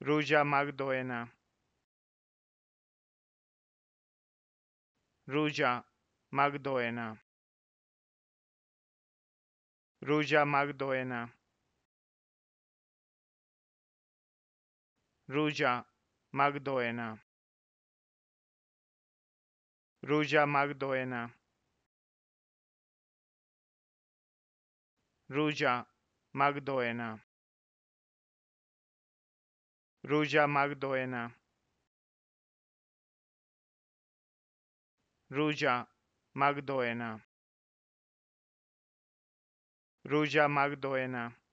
Ruja Magdalena. Ruja Magdalena. Ruja Magdalena. Ruja Magdalena. Ruja Magdalena. Ruja Magdalena. Ruja Magdoena. Ruja Magdoena. Ruja Magdoena.